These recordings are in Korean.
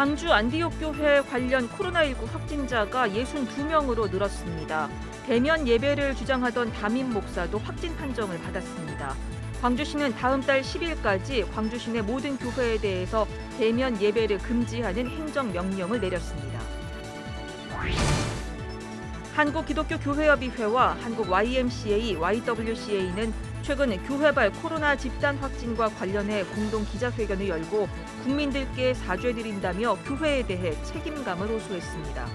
광주 안디옥교회 관련 코로나19 확진자가 62명으로 늘었습니다. 대면 예배를 주장하던 담임 목사도 확진 판정을 받았습니다. 광주시는 다음 달 10일까지 광주시 내 모든 교회에 대해서 대면 예배를 금지하는 행정명령을 내렸습니다. 한국기독교교회협의회와 한국 YMCA, YWCA는 최근 교회발 코로나 집단 확진과 관련해 공동 기자회견을 열고 국민들께 사죄드린다며 교회에 대해 책임감을 호소했습니다.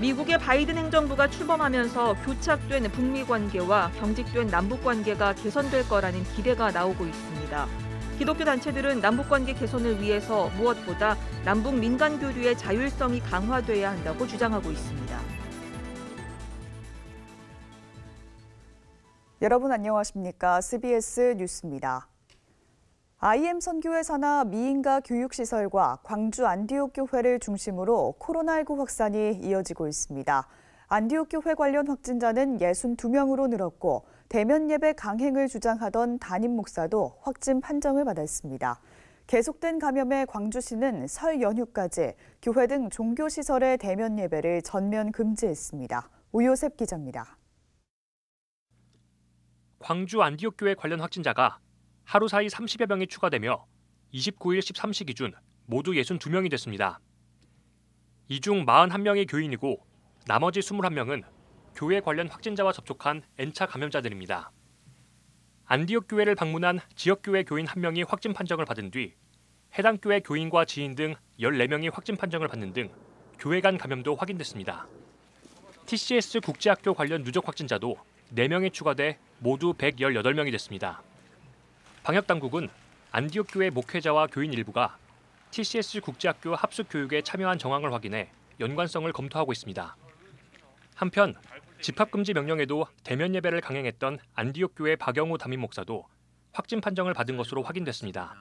미국의 바이든 행정부가 출범하면서 교착된 북미 관계와 경직된 남북 관계가 개선될 거라는 기대가 나오고 있습니다. 기독교 단체들은 남북 관계 개선을 위해서 무엇보다 남북 민간 교류의 자율성이 강화돼야 한다고 주장하고 있습니다. 여러분 안녕하십니까? CBS 뉴스입니다. IM 선교회사나 미인가 교육시설과 광주 안디옥 교회를 중심으로 코로나19 확산이 이어지고 있습니다. 안디옥 교회 관련 확진자는 62명으로 늘었고 대면 예배 강행을 주장하던 담임 목사도 확진 판정을 받았습니다. 계속된 감염에 광주시는 설 연휴까지 교회 등 종교시설의 대면 예배를 전면 금지했습니다. 오요셉 기자입니다. 광주 안디옥 교회 관련 확진자가 하루 사이 30여 명이 추가되며 29일 13시 기준 모두 62명이 됐습니다. 이 중 41명이 교인이고 나머지 21명은 교회 관련 확진자와 접촉한 N차 감염자들입니다. 안디옥 교회를 방문한 지역 교회 교인 한명이 확진 판정을 받은 뒤 해당 교회 교인과 지인 등 14명이 확진 판정을 받는 등 교회 간 감염도 확인됐습니다. TCS 국제학교 관련 누적 확진자도 4명이 추가돼 모두 118명이 됐습니다. 방역당국은 안디옥 교회 목회자와 교인 일부가 TCS 국제학교 합숙 교육에 참여한 정황을 확인해 연관성을 검토하고 있습니다. 한편 집합금지 명령에도 대면 예배를 강행했던 안디옥 교회 박영우 담임 목사도 확진 판정을 받은 것으로 확인됐습니다.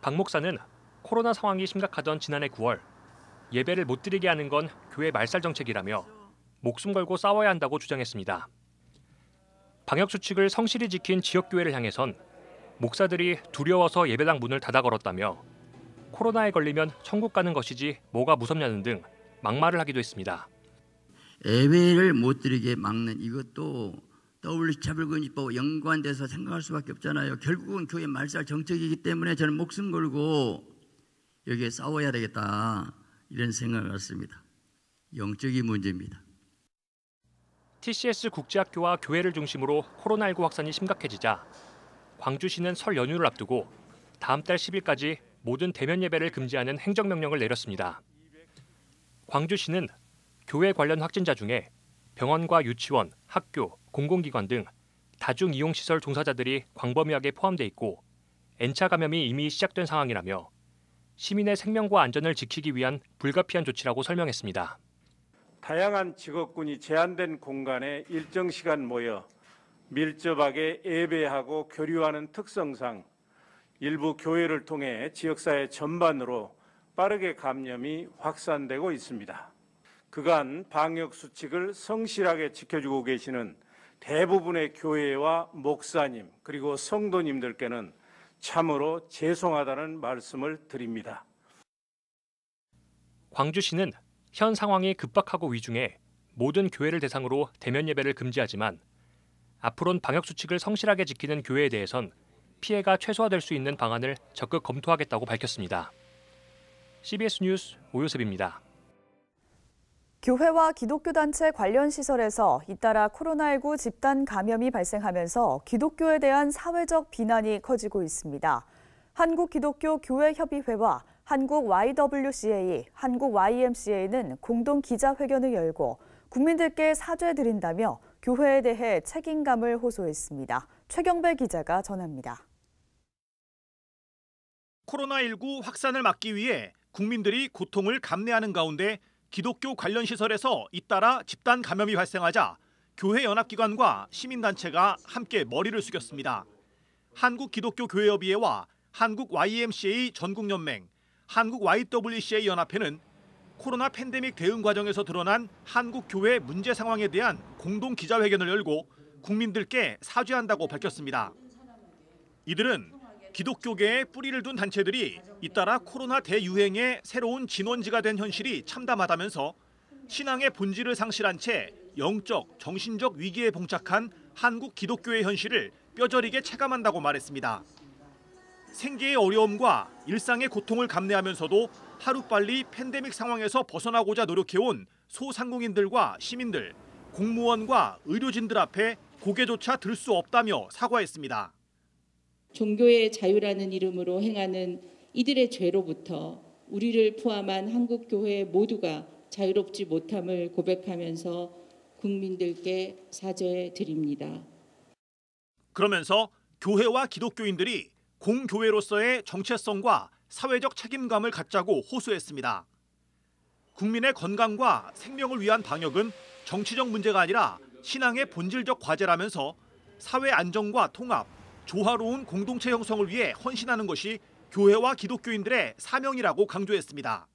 박 목사는 코로나 상황이 심각하던 지난해 9월 예배를 못 드리게 하는 건 교회 말살 정책이라며 목숨 걸고 싸워야 한다고 주장했습니다. 방역 수칙을 성실히 지킨 지역 교회를 향해선 목사들이 두려워서 예배당 문을 닫아 걸었다며 코로나에 걸리면 천국 가는 것이지 뭐가 무섭냐는 등 막말을 하기도 했습니다. 예배를 못 드리게 막는 이것도 w 차별 연관돼서 생각할 수밖에 없잖아요. 결국은 교회 말살 정책이기 때문에 저는 목숨 걸고 여기에 싸워야 되겠다 이런 생각을 했습니다. 영적인 문제입니다. TCS 국제학교와 교회를 중심으로 코로나19 확산이 심각해지자 광주시는 설 연휴를 앞두고 다음 달 10일까지 모든 대면 예배를 금지하는 행정명령을 내렸습니다. 광주시는 교회 관련 확진자 중에 병원과 유치원, 학교, 공공기관 등 다중 이용 시설 종사자들이 광범위하게 포함돼 있고 N차 감염이 이미 시작된 상황이라며 시민의 생명과 안전을 지키기 위한 불가피한 조치라고 설명했습니다. 다양한 직업군이 제한된 공간에 일정 시간 모여 밀접하게 예배하고 교류하는 특성상 일부 교회를 통해 지역사회 전반으로 빠르게 감염이 확산되고 있습니다. 그간 방역 수칙을 성실하게 지켜주고 계시는 대부분의 교회와 목사님 그리고 성도님들께는 참으로 죄송하다는 말씀을 드립니다. 광주시는 현 상황이 급박하고 위중해 모든 교회를 대상으로 대면 예배를 금지하지만 앞으론 방역 수칙을 성실하게 지키는 교회에 대해선 피해가 최소화될 수 있는 방안을 적극 검토하겠다고 밝혔습니다. CBS 뉴스 오요섭입니다. 교회와 기독교 단체 관련 시설에서 잇따라 코로나19 집단 감염이 발생하면서 기독교에 대한 사회적 비난이 커지고 있습니다. 한국기독교교회협의회와 한국YWCA, 한국YMCA는 공동 기자회견을 열고 국민들께 사죄드린다며 교회에 대해 책임감을 호소했습니다. 최경배 기자가 전합니다. 코로나19 확산을 막기 위해 국민들이 고통을 감내하는 가운데 기독교 관련 시설에서 잇따라 집단 감염이 발생하자 교회 연합기관과 시민단체가 함께 머리를 숙였습니다. 한국기독교교회협의회와 한국 YMCA 전국연맹, 한국 YWCA 연합회는 코로나 팬데믹 대응 과정에서 드러난 한국 교회 문제 상황에 대한 공동 기자회견을 열고 국민들께 사죄한다고 밝혔습니다. 이들은 기독교계에 뿌리를 둔 단체들이 잇따라 코로나 대유행의 새로운 진원지가 된 현실이 참담하다면서 신앙의 본질을 상실한 채 영적, 정신적 위기에 봉착한 한국 기독교의 현실을 뼈저리게 체감한다고 말했습니다. 생계의 어려움과 일상의 고통을 감내하면서도 하루빨리 팬데믹 상황에서 벗어나고자 노력해온 소상공인들과 시민들, 공무원과 의료진들 앞에 고개조차 들 수 없다며 사과했습니다. 종교의 자유라는 이름으로 행하는 이들의 죄로부터 우리를 포함한 한국 교회 모두가 자유롭지 못함을 고백하면서 국민들께 사죄 드립니다. 그러면서 교회와 기독교인들이 공교회로서의 정체성과 사회적 책임감을 갖자고 호소했습니다. 국민의 건강과 생명을 위한 방역은 정치적 문제가 아니라 신앙의 본질적 과제라면서 사회 안정과 통합, 조화로운 공동체 형성을 위해 헌신하는 것이 교회와 기독교인들의 사명이라고 강조했습니다.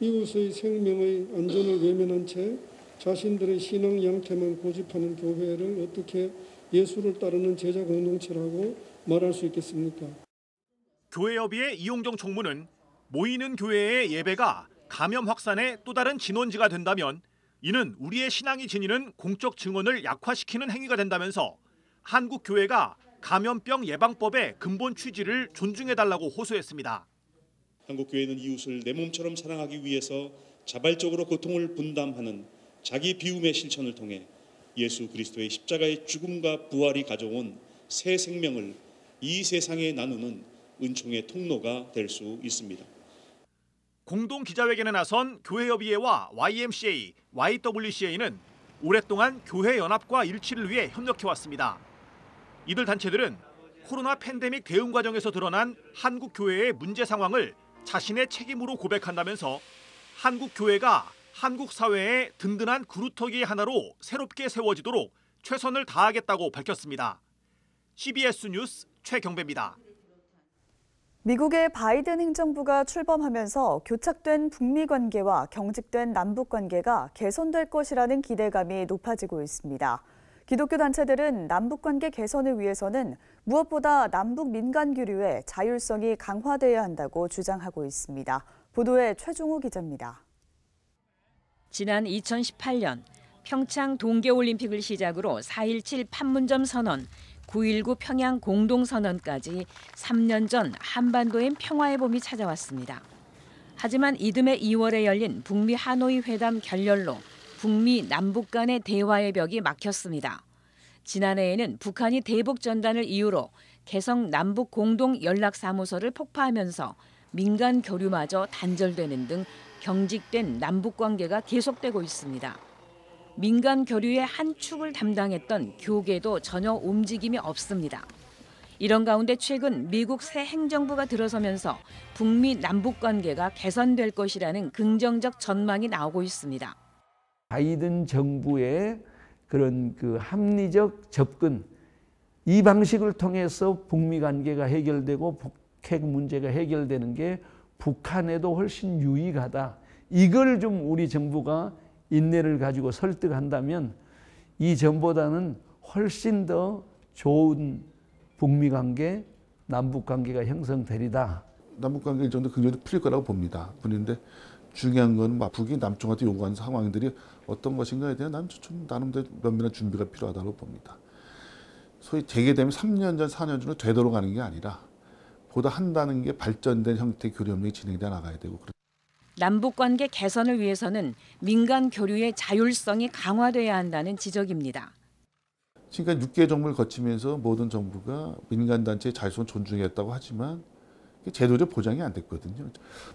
이웃의 생명의 안전을 외면한 채 자신들의 신앙 양태만 고집하는 교회를 어떻게 예수를 따르는 제자 공동체라고 말할 수 있겠습니까? 교회협의회 이용정 총무는 모이는 교회의 예배가 감염 확산의 또 다른 진원지가 된다면 이는 우리의 신앙이 지니는 공적 증언을 약화시키는 행위가 된다면서 한국 교회가 감염병 예방법의 근본 취지를 존중해달라고 호소했습니다. 한국 교회는 이웃을 내 몸처럼 사랑하기 위해서 자발적으로 고통을 분담하는 자기 비움의 실천을 통해 예수 그리스도의 십자가의 죽음과 부활이 가져온 새 생명을 이 세상에 나누는 은총의 통로가 될 수 있습니다. 공동 기자회견에 나선 교회협의회와 YMCA, YWCA는 오랫동안 교회 연합과 일치를 위해 협력해 왔습니다. 이들 단체들은 코로나 팬데믹 대응 과정에서 드러난 한국 교회의 문제 상황을 자신의 책임으로 고백한다면서 한국 교회가 한국 사회의 든든한 구루터기 하나로 새롭게 세워지도록 최선을 다하겠다고 밝혔습니다. CBS 뉴스 최경배입니다. 미국의 바이든 행정부가 출범하면서 교착된 북미 관계와 경직된 남북 관계가 개선될 것이라는 기대감이 높아지고 있습니다. 기독교 단체들은 남북 관계 개선을 위해서는 무엇보다 남북 민간 교류의 자율성이 강화돼야 한다고 주장하고 있습니다. 보도에 최종호 기자입니다. 지난 2018년 평창 동계올림픽을 시작으로 4.17 판문점 선언, 9.19 평양 공동선언까지 3년 전 한반도엔 평화의 봄이 찾아왔습니다. 하지만 이듬해 2월에 열린 북미 하노이 회담 결렬로 북미 남북 간의 대화의 벽이 막혔습니다. 지난해에는 북한이 대북 전단을 이유로 개성 남북 공동 연락 사무소를 폭파하면서 민간 교류마저 단절되는 등 경직된 남북 관계가 계속되고 있습니다. 민간 교류의 한 축을 담당했던 교계도 전혀 움직임이 없습니다. 이런 가운데 최근 미국 새 행정부가 들어서면서 북미 남북 관계가 개선될 것이라는 긍정적 전망이 나오고 있습니다. 바이든 정부의 그런 그 합리적 접근 이 방식을 통해서 북미 관계가 해결되고 북핵 문제가 해결되는 게 북한에도 훨씬 유익하다. 이걸 좀 우리 정부가 인내를 가지고 설득한다면 이전보다는 훨씬 더 좋은 북미 관계, 남북 관계가 형성되리다. 남북 관계 정도 굉장히 풀릴 거라고 봅니다. 분인데 중요한 건 뭐 북이 남쪽한테 요구하는 상황들이 어떤 것인가에 대한 난좀 나름대로 면밀한 준비가 필요하다고 봅니다. 소위 재개되면 3년 전, 4년 전으로 되돌아가는 게 아니라 보다 한다는 게 발전된 형태의 교류 협력이 진행돼 나가야 되고 남북 관계 개선을 위해서는 민간 교류의 자율성이 강화돼야 한다는 지적입니다. 지금까지 그러니까 6개 정부를 거치면서 모든 정부가 민간 단체의 자율성을 존중했다고 하지만 제도적 보장이 안 됐거든요.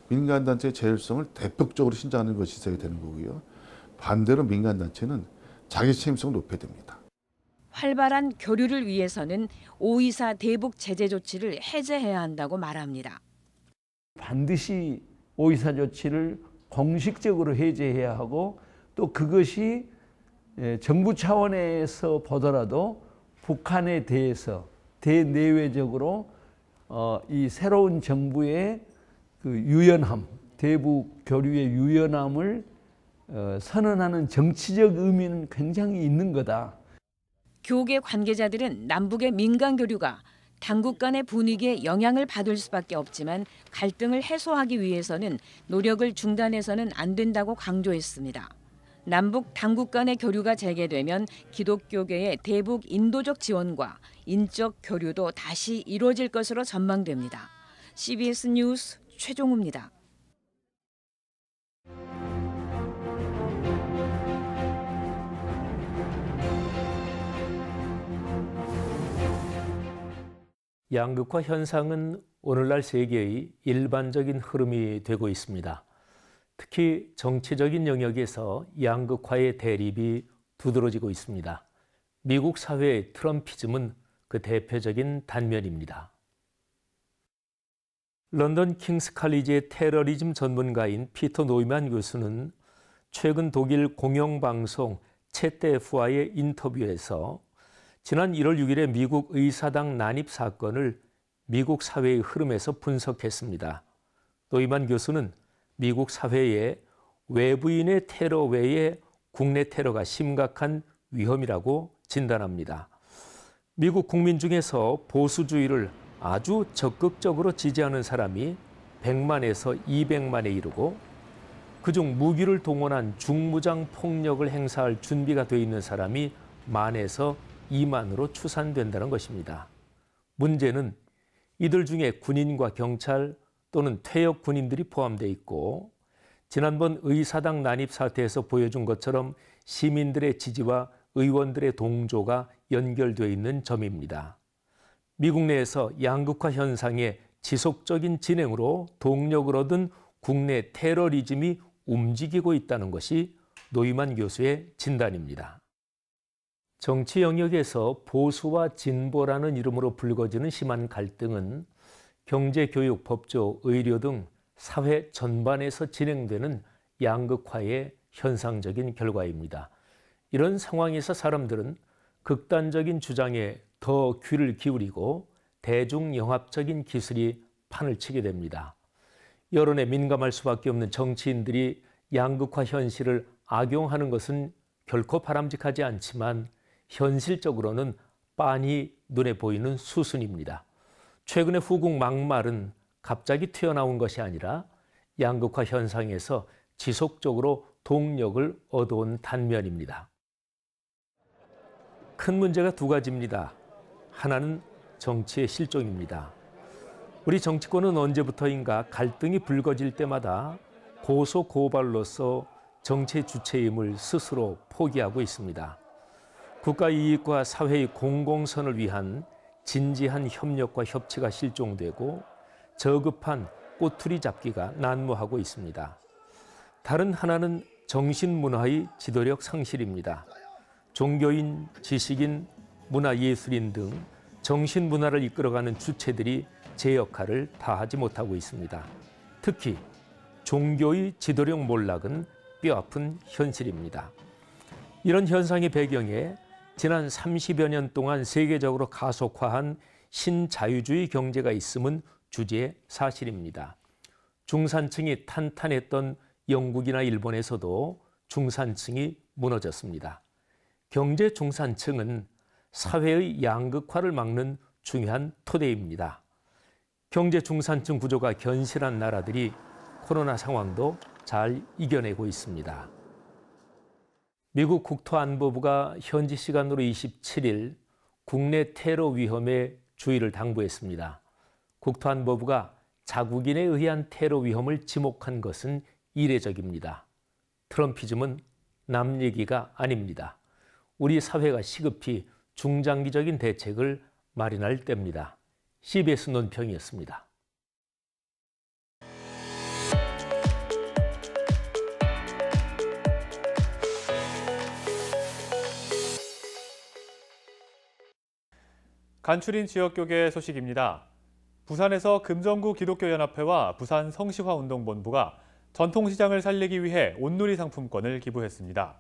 민간 단체의 자율성을 대폭적으로 신장하는 것이 있어야 되는 거고요. 반대로 민간 단체는 자기 책임성을 높여야 됩니다. 활발한 교류를 위해서는 오이사 대북 제재 조치를 해제해야 한다고 말합니다. 반드시 오이사 조치를 공식적으로 해제해야 하고 또 그것이 예, 정부 차원에서 보더라도 북한에 대해서 대내외적으로 어, 이 새로운 정부의 그 유연함, 대북 교류의 유연함을 어, 선언하는 정치적 의미는 굉장히 있는 거다. 교계 관계자들은 남북의 민간 교류가 당국 간의 분위기에 영향을 받을 수밖에 없지만 갈등을 해소하기 위해서는 노력을 중단해서는 안 된다고 강조했습니다. 남북 당국 간의 교류가 재개되면 기독교계의 대북 인도적 지원과 인적 교류도 다시 이루어질 것으로 전망됩니다. CBS 뉴스 최종우입니다. 양극화 현상은 오늘날 세계의 일반적인 흐름이 되고 있습니다. 특히 정치적인 영역에서 양극화의 대립이 두드러지고 있습니다. 미국 사회의 트럼피즘은 그 대표적인 단면입니다. 런던 킹스 칼리지의 테러리즘 전문가인 피터 노이만 교수는 최근 독일 공영방송 채테프와의 인터뷰에서 지난 1월 6일에 미국 의사당 난입 사건을 미국 사회의 흐름에서 분석했습니다. 노이만 교수는 미국 사회에 외부인의 테러 외에 국내 테러가 심각한 위험이라고 진단합니다. 미국 국민 중에서 보수주의를 아주 적극적으로 지지하는 사람이 100만에서 200만에 이르고 그중 무기를 동원한 중무장 폭력을 행사할 준비가 돼 있는 사람이 만에서 2만으로 추산된다는 것입니다. 문제는 이들 중에 군인과 경찰 또는 퇴역 군인들이 포함되어 있고 지난번 의사당 난입 사태에서 보여준 것처럼 시민들의 지지와 의원들의 동조가 연결되어 있는 점입니다. 미국 내에서 양극화 현상의 지속적인 진행으로 동력을 얻은 국내 테러리즘이 움직이고 있다는 것이 노이만 교수의 진단입니다. 정치 영역에서 보수와 진보라는 이름으로 불거지는 심한 갈등은 경제, 교육, 법조, 의료 등 사회 전반에서 진행되는 양극화의 현상적인 결과입니다. 이런 상황에서 사람들은 극단적인 주장에 더 귀를 기울이고 대중영합적인 기술이 판을 치게 됩니다. 여론에 민감할 수밖에 없는 정치인들이 양극화 현실을 악용하는 것은 결코 바람직하지 않지만 현실적으로는 빤히 눈에 보이는 수순입니다. 최근의 후궁 막말은 갑자기 튀어나온 것이 아니라 양극화 현상에서 지속적으로 동력을 얻어온 단면입니다. 큰 문제가 두 가지입니다. 하나는 정치의 실종입니다. 우리 정치권은 언제부터인가 갈등이 불거질 때마다 고소 고발로서 정치 주체임을 스스로 포기하고 있습니다. 국가 이익과 사회의 공공선을 위한 진지한 협력과 협치가 실종되고 저급한 꼬투리 잡기가 난무하고 있습니다. 다른 하나는 정신문화의 지도력 상실입니다. 종교인, 지식인, 문화예술인 등 정신문화를 이끌어가는 주체들이 제 역할을 다하지 못하고 있습니다. 특히 종교의 지도력 몰락은 뼈아픈 현실입니다. 이런 현상의 배경에 지난 30여 년 동안 세계적으로 가속화한 신자유주의 경제가 있음은 주제 사실입니다. 중산층이 탄탄했던 영국이나 일본에서도 중산층이 무너졌습니다. 경제 중산층은 사회의 양극화를 막는 중요한 토대입니다. 경제 중산층 구조가 견실한 나라들이 코로나 상황도 잘 이겨내고 있습니다. 미국 국토안보부가 현지 시간으로 27일 국내 테러 위험에 주의를 당부했습니다. 국토안보부가 자국인에 의한 테러 위험을 지목한 것은 이례적입니다. 트럼피즘은 남 얘기가 아닙니다. 우리 사회가 시급히 중장기적인 대책을 마련할 때입니다. CBS 논평이었습니다. 간추린 지역교계 소식입니다. 부산에서 금정구 기독교연합회와 부산 성시화운동본부가 전통시장을 살리기 위해 온누리 상품권을 기부했습니다.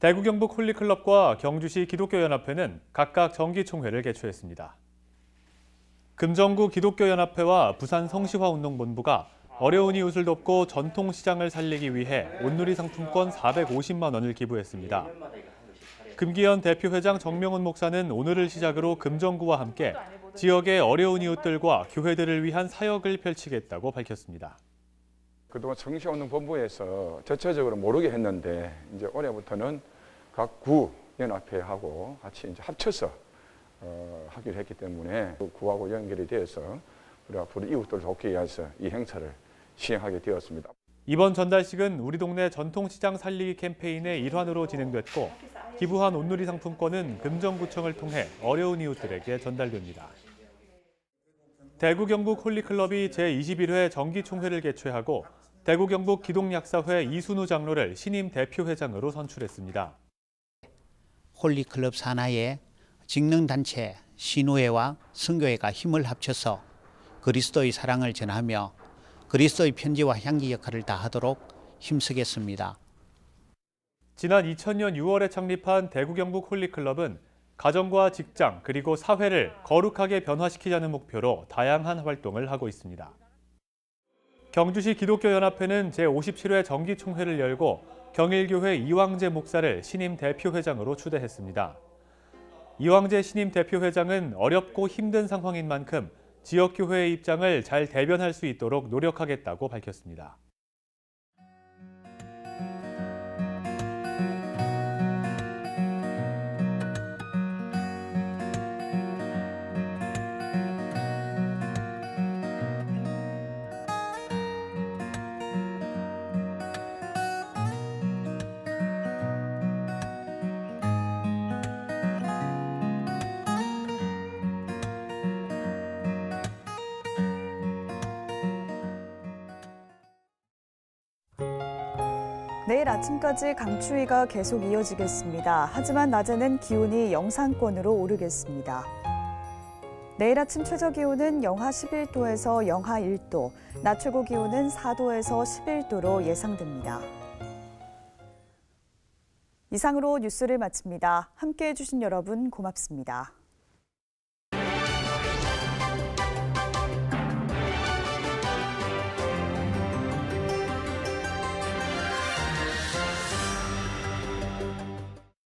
대구 경북 홀리클럽과 경주시 기독교연합회는 각각 정기총회를 개최했습니다. 금정구 기독교연합회와 부산 성시화운동본부가 어려운 이웃을 돕고 전통시장을 살리기 위해 온누리 상품권 450만 원을 기부했습니다. 금기현 대표회장 정명훈 목사는 오늘을 시작으로 금정구와 함께 지역의 어려운 이웃들과 교회들을 위한 사역을 펼치겠다고 밝혔습니다. 그동안 정시원능본부에서 대체적으로 모르게 했는데 이제 올해부터는 각 구 연합회하고 같이 이제 합쳐서 어, 하기로 했기 때문에 그 구하고 연결이 되어서 우리 앞으로 이웃들 돕기 위해서 이 행사를 시행하게 되었습니다. 이번 전달식은 우리 동네 전통시장 살리기 캠페인의 일환으로 진행됐고 기부한 온누리 상품권은 금정구청을 통해 어려운 이웃들에게 전달됩니다. 대구 경북 홀리클럽이 제21회 정기총회를 개최하고 대구 경북 기동약사회 이순우 장로를 신임 대표회장으로 선출했습니다. 홀리클럽 산하의 직능단체, 신우회와 성교회가 힘을 합쳐서 그리스도의 사랑을 전하며 그리스도의 편지와 향기 역할을 다하도록 힘쓰겠습니다. 지난 2000년 6월에 창립한 대구 경북 홀리클럽은 가정과 직장 그리고 사회를 거룩하게 변화시키자는 목표로 다양한 활동을 하고 있습니다. 경주시 기독교연합회는 제57회 정기총회를 열고 경일교회 이왕재 목사를 신임 대표회장으로 추대했습니다. 이왕재 신임 대표회장은 어렵고 힘든 상황인 만큼 지역교회의 입장을 잘 대변할 수 있도록 노력하겠다고 밝혔습니다. 내일 아침까지 강추위가 계속 이어지겠습니다. 하지만 낮에는 기온이 영상권으로 오르겠습니다. 내일 아침 최저 기온은 영하 11도에서 영하 1도, 낮 최고 기온은 4도에서 11도로 예상됩니다. 이상으로 뉴스를 마칩니다. 함께 해주신 여러분 고맙습니다.